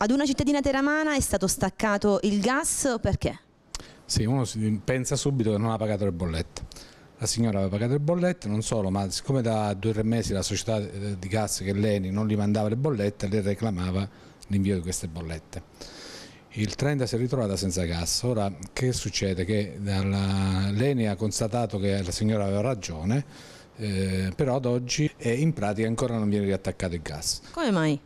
Ad una cittadina teramana è stato staccato il gas perché? Sì, uno pensa subito che non ha pagato le bollette. La signora aveva pagato le bollette, non solo, ma siccome da due o tre mesi la società eh, di gas che l'ENI non gli mandava le bollette, le reclamava l'invio di queste bollette. Il 30 si è ritrovata senza gas. Ora che succede? Che l'ENI ha constatato che la signora aveva ragione, eh, però ad oggi eh, in pratica ancora non viene riattaccato il gas. Come mai?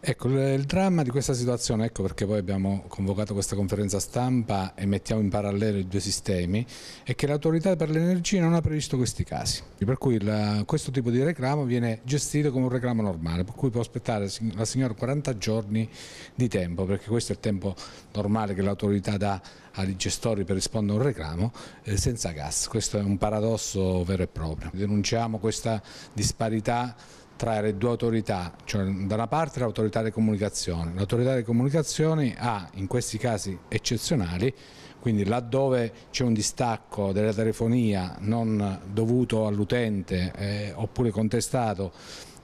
Ecco, il dramma di questa situazione, ecco perché poi abbiamo convocato questa conferenza stampa e mettiamo in parallelo i due sistemi, è che l'autorità per l'energia non ha previsto questi casi, per cui la, questo tipo di reclamo viene gestito come un reclamo normale, per cui può aspettare la signora 40 giorni di tempo, perché questo è il tempo normale che l'autorità dà ai gestori per rispondere a un reclamo eh, senza gas, questo è un paradosso vero e proprio. Denunciamo questa disparità tra le due autorità, cioè da una parte l'autorità delle comunicazioni. L'autorità delle comunicazioni ha in questi casi eccezionali quindi laddove c'è un distacco della telefonia non dovuto all'utente eh, oppure contestato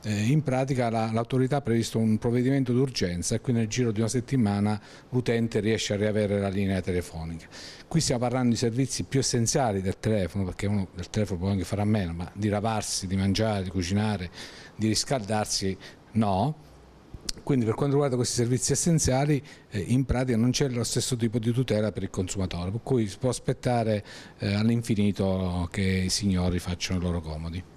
eh, in pratica l'autorità ha previsto un provvedimento d'urgenza e quindi nel giro di una settimana l'utente riesce a riavere la linea telefonica. Qui stiamo parlando di servizi più essenziali del telefono, perché uno del telefono può anche fare a meno, ma di lavarsi, di mangiare, di cucinare, di riscaldarsi no, quindi per quanto riguarda questi servizi essenziali eh, in pratica non c'è lo stesso tipo di tutela per il consumatore, per cui si può aspettare eh, all'infinito che i signori facciano i loro comodi.